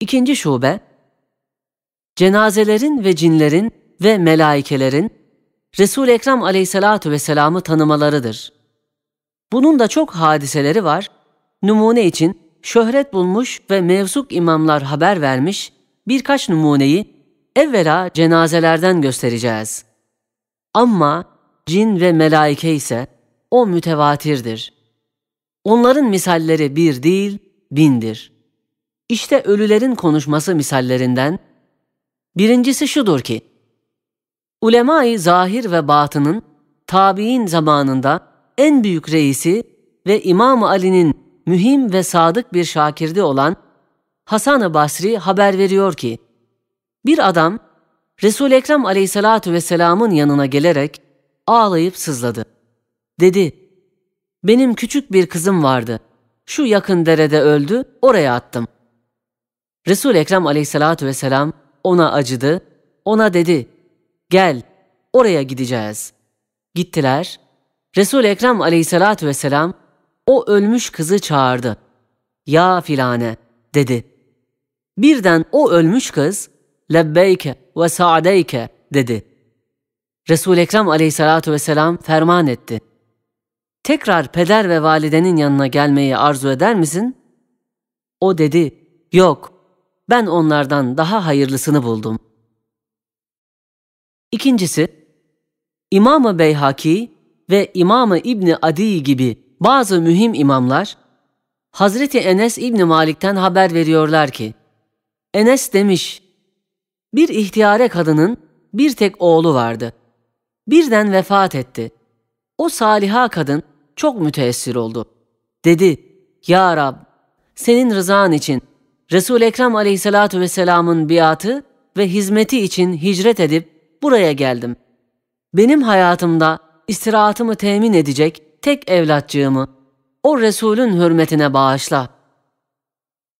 İkinci şube, cenazelerin ve cinlerin ve melaikelerin Resul-i Ekrem aleyhissalatu vesselam'ı tanımalarıdır. Bunun da çok hadiseleri var. Numune için şöhret bulmuş ve mevsuk imamlar haber vermiş birkaç numuneyi evvela cenazelerden göstereceğiz. Ama cin ve melaike ise o mütevatirdir. Onların misalleri bir değil, bindir.'' İşte ölülerin konuşması misallerinden birincisi şudur ki, ulemayı zahir ve batının tabi'in zamanında en büyük reisi ve İmam Ali'nin mühim ve sadık bir şakirdi olan hasan Basri haber veriyor ki, bir adam Resul-i Ekrem aleyhissalatu vesselamın yanına gelerek ağlayıp sızladı. Dedi, benim küçük bir kızım vardı. Şu yakın derede öldü, oraya attım.'' resul Ekrem aleyhissalatu vesselam ona acıdı, ona dedi, gel oraya gideceğiz. Gittiler, resul Ekrem aleyhissalatu vesselam o ölmüş kızı çağırdı. Ya filane dedi. Birden o ölmüş kız lebbeyke ve sa'deyke dedi. Resul-i Ekrem aleyhissalatu vesselam ferman etti. Tekrar peder ve validenin yanına gelmeyi arzu eder misin? O dedi, yok ben onlardan daha hayırlısını buldum. İkincisi, İmam-ı Beyhaki ve İmam-ı İbni Adi gibi bazı mühim imamlar, Hazreti Enes İbni Malik'ten haber veriyorlar ki, Enes demiş, bir ihtiyare kadının bir tek oğlu vardı. Birden vefat etti. O saliha kadın çok müteessir oldu. Dedi, Ya Rab, senin rızan için Resul Ekrem Aleyhissalatu vesselam'ın biatı ve hizmeti için hicret edip buraya geldim. Benim hayatımda istirahatımı temin edecek tek evlatçığımı o Resul'ün hürmetine bağışla.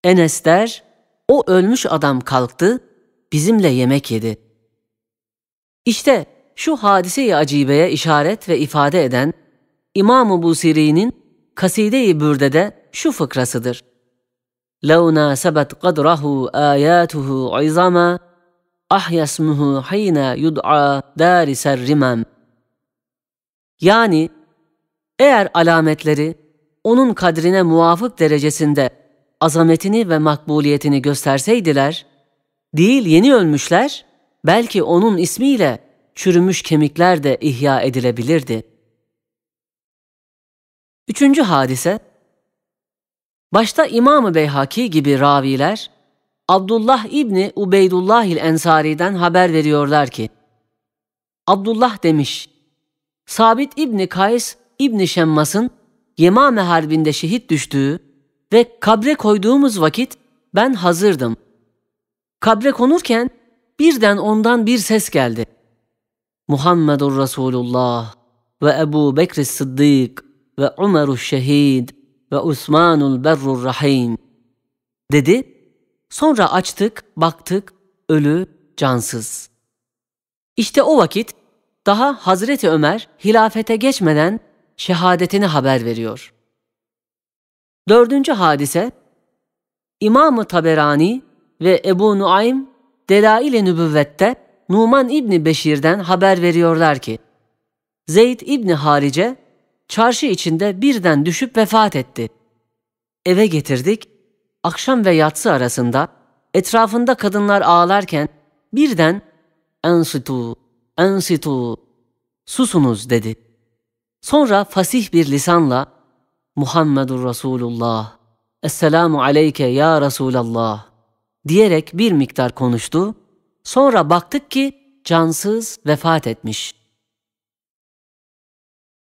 Enes der, o ölmüş adam kalktı, bizimle yemek yedi. İşte şu hadise-i acibeye işaret ve ifade eden İmam-ı Busiri'nin Kaside-i Bürde'de şu fıkrasıdır. لو ناسبت قدره آياته عظما ahya ismuhu hine yud'a dari serrimem. Yani eğer alametleri onun kadrine muvafık derecesinde azametini ve makbuliyetini gösterseydiler, değil yeni ölmüşler, belki onun ismiyle çürümüş kemikler de ihya edilebilirdi. Üçüncü hadise, Başta İmam-ı Beyhaki gibi raviler, Abdullah İbni Ubeydullah il Ensari'den haber veriyorlar ki, Abdullah demiş, Sabit İbni Kays İbni Şemmas'ın Yemame Harbi'nde şehit düştüğü ve kabre koyduğumuz vakit ben hazırdım. Kabre konurken birden ondan bir ses geldi. Muhammedur Resulullah ve Ebu Bekir Sıddık ve Umeru Şehid ve Osmanul Berrur Rahim dedi. Sonra açtık, baktık, ölü, cansız. İşte o vakit daha Hazreti Ömer hilafete geçmeden şehadetini haber veriyor. Dördüncü hadise, İmam-ı Taberani ve Ebu Nuaym Delail-i Nübüvvet'te Numan İbni Beşir'den haber veriyorlar ki, Zeyd İbni Harice çarşı içinde birden düşüp vefat etti. Eve getirdik, akşam ve yatsı arasında etrafında kadınlar ağlarken birden ensitu, ensitu, susunuz dedi. Sonra fasih bir lisanla Muhammedur Resulullah, Esselamu aleyke ya Resulallah diyerek bir miktar konuştu. Sonra baktık ki cansız vefat etmiş.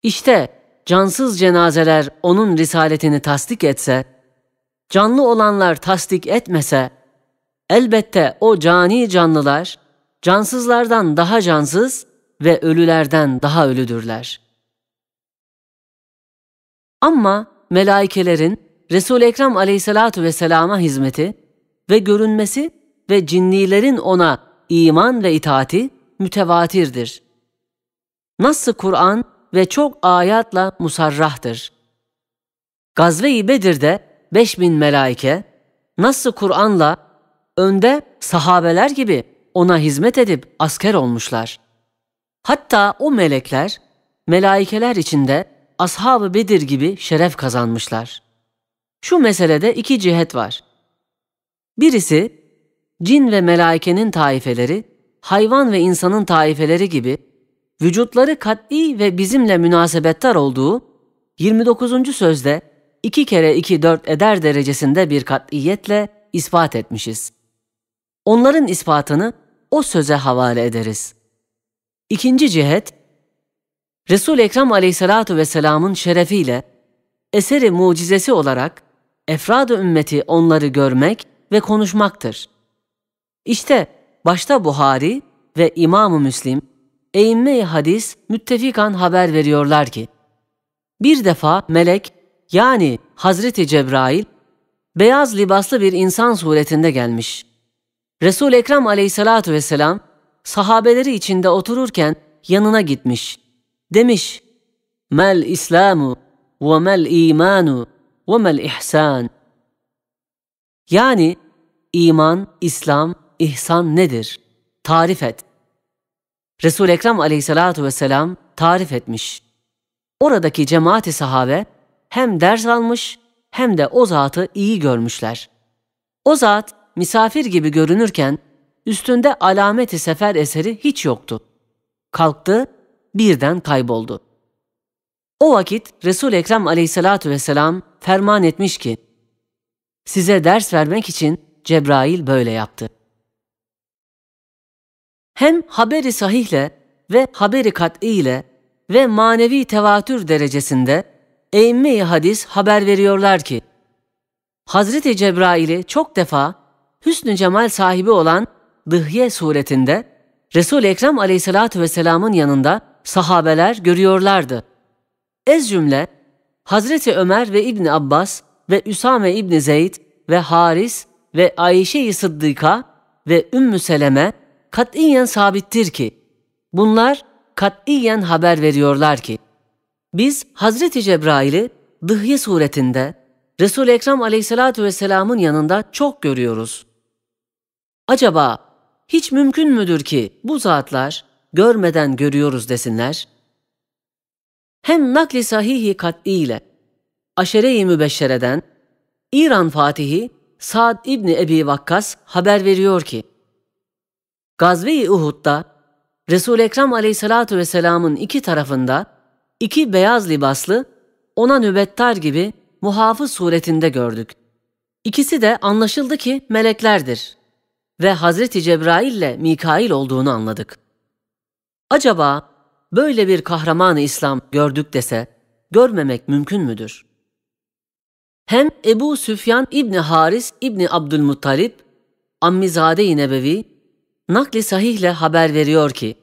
İşte cansız cenazeler onun risaletini tasdik etse, canlı olanlar tasdik etmese, elbette o cani canlılar, cansızlardan daha cansız ve ölülerden daha ölüdürler. Ama melaikelerin Resul-i Ekrem aleyhissalatu vesselama hizmeti ve görünmesi ve cinnilerin ona iman ve itaati mütevatirdir. Nasıl Kur'an ve çok ayatla musarrahtır. Gazve-i Bedir'de 5000 melaike nasıl Kur'an'la önde sahabeler gibi ona hizmet edip asker olmuşlar. Hatta o melekler melaikeler içinde ashab-ı Bedir gibi şeref kazanmışlar. Şu meselede iki cihet var. Birisi cin ve melaikenin taifeleri hayvan ve insanın taifeleri gibi vücutları kat'i ve bizimle münasebettar olduğu 29. sözde 2 kere 2 4 eder derecesinde bir kat'iyetle ispat etmişiz. Onların ispatını o söze havale ederiz. İkinci cihet, Resul-i Ekrem aleyhissalatu vesselamın şerefiyle eseri mucizesi olarak efrad ümmeti onları görmek ve konuşmaktır. İşte başta Buhari ve İmam-ı Müslim eymme hadis müttefikan haber veriyorlar ki, bir defa melek yani Hazreti Cebrail beyaz libaslı bir insan suretinde gelmiş. Resul Ekrem Aleyhissalatu vesselam sahabeleri içinde otururken yanına gitmiş. Demiş: "Mel İslamu ve mel imanu ve mel ihsan." Yani iman, İslam, ihsan nedir? Tarif et. Resul Ekrem Aleyhissalatu vesselam tarif etmiş. Oradaki cemaati sahabe hem ders almış hem de o zatı iyi görmüşler. O zat misafir gibi görünürken üstünde alameti sefer eseri hiç yoktu. Kalktı, birden kayboldu. O vakit Resul Ekrem Aleyhissalatu vesselam ferman etmiş ki: Size ders vermek için Cebrail böyle yaptı hem haberi sahihle ve haberi kat'i ile ve manevi tevatür derecesinde eymme hadis haber veriyorlar ki, Hazreti Cebrail'i çok defa hüsnü cemal sahibi olan Dıhye suretinde resul Ekrem aleyhissalatü vesselamın yanında sahabeler görüyorlardı. Ez cümle Hazreti Ömer ve İbni Abbas ve Üsame İbni Zeyd ve Haris ve Ayşe-i Sıddıka ve Ümmü Seleme katiyen sabittir ki, bunlar katiyen haber veriyorlar ki, biz Hazreti Cebrail'i dıhye suretinde Resul-i Ekrem aleyhissalatü vesselamın yanında çok görüyoruz. Acaba hiç mümkün müdür ki bu zatlar görmeden görüyoruz desinler? Hem nakli sahihi kat'i ile aşere-i mübeşşereden İran Fatihi Sa'd İbni Ebi Vakkas haber veriyor ki, Gazve-i Uhud'da Resul-i Ekrem aleyhissalatu vesselamın iki tarafında iki beyaz libaslı ona nübettar gibi muhafız suretinde gördük. İkisi de anlaşıldı ki meleklerdir ve Hazreti Cebrail ile Mikail olduğunu anladık. Acaba böyle bir kahramanı İslam gördük dese görmemek mümkün müdür? Hem Ebu Süfyan İbni Haris İbni Abdülmuttalip, Ammizade-i Nebevi nakli sahihle haber veriyor ki,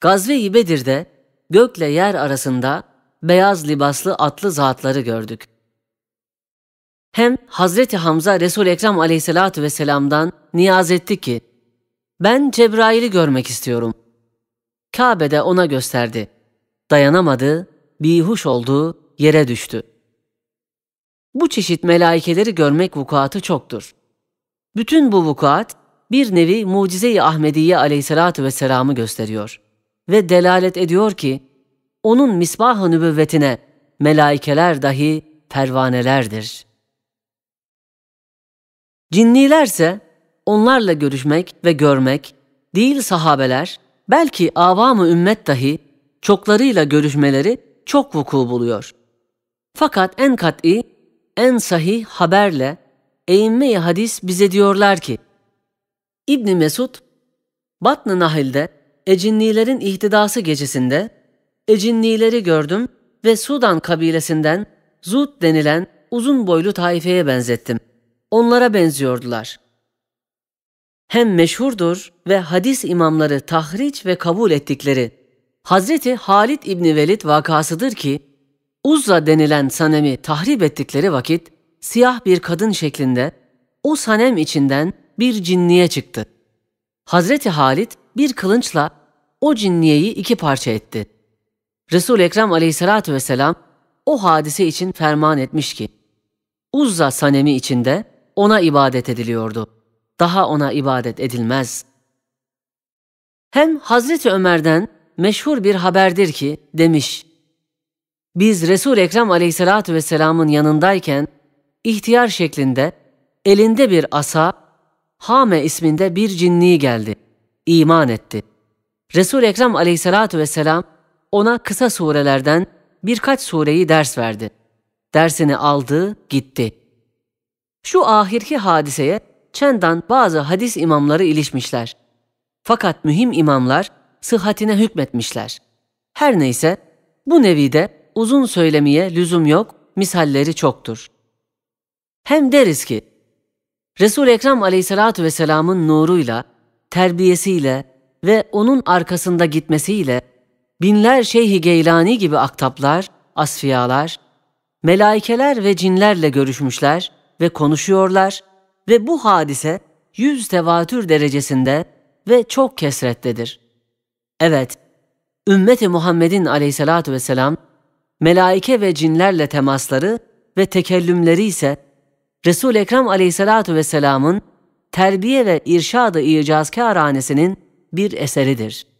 Gazve-i Bedir'de gökle yer arasında beyaz libaslı atlı zatları gördük. Hem Hazreti Hamza Resul Ekrem Aleyhisselatü vesselam'dan niyaz etti ki, ben Cebrail'i görmek istiyorum. Kabe'de ona gösterdi. Dayanamadı, bihuş oldu, yere düştü. Bu çeşit melaikeleri görmek vukuatı çoktur. Bütün bu vukuat bir nevi mucize-i Ahmediye aleyhissalatü vesselamı gösteriyor ve delalet ediyor ki, onun misbah-ı nübüvvetine melaikeler dahi pervanelerdir. Cinnilerse onlarla görüşmek ve görmek değil sahabeler, belki avamı ümmet dahi çoklarıyla görüşmeleri çok vuku buluyor. Fakat en kat'i, en sahih haberle eğinme-i hadis bize diyorlar ki, İbn Mesud, Batn-ı Nahil'de Ecinnilerin ihtidası gecesinde Ecinnileri gördüm ve Sudan kabilesinden Zut denilen uzun boylu taifeye benzettim. Onlara benziyordular. Hem meşhurdur ve hadis imamları tahriç ve kabul ettikleri Hazreti Halid İbni Velid vakasıdır ki Uzza denilen sanemi tahrip ettikleri vakit siyah bir kadın şeklinde o sanem içinden bir cinniye çıktı. Hazreti Halit bir kılınçla o cinniyeyi iki parça etti. resul Ekrem aleyhissalatü vesselam o hadise için ferman etmiş ki, Uzza sanemi içinde ona ibadet ediliyordu. Daha ona ibadet edilmez. Hem Hazreti Ömer'den meşhur bir haberdir ki demiş, Biz resul Ekrem aleyhissalatü vesselamın yanındayken ihtiyar şeklinde elinde bir asa Hame isminde bir cinni geldi. İman etti. Resul-i Ekrem aleyhissalatu vesselam ona kısa surelerden birkaç sureyi ders verdi. Dersini aldı, gitti. Şu ahirki hadiseye çendan bazı hadis imamları ilişmişler. Fakat mühim imamlar sıhhatine hükmetmişler. Her neyse bu nevide uzun söylemeye lüzum yok, misalleri çoktur. Hem deriz ki Resul Ekrem Aleyhisselatü vesselam'ın nuruyla, terbiyesiyle ve onun arkasında gitmesiyle binler Şeyhi Geylani gibi aktaplar, asfiyalar, melaikeler ve cinlerle görüşmüşler ve konuşuyorlar ve bu hadise yüz tevatür derecesinde ve çok kesrettedir. Evet, ümmeti Muhammed'in aleyhissalatü vesselam, melaike ve cinlerle temasları ve tekellümleri ise Resul-i Ekrem aleyhissalatu vesselamın terbiye ve irşadı icazkârhanesinin bir eseridir.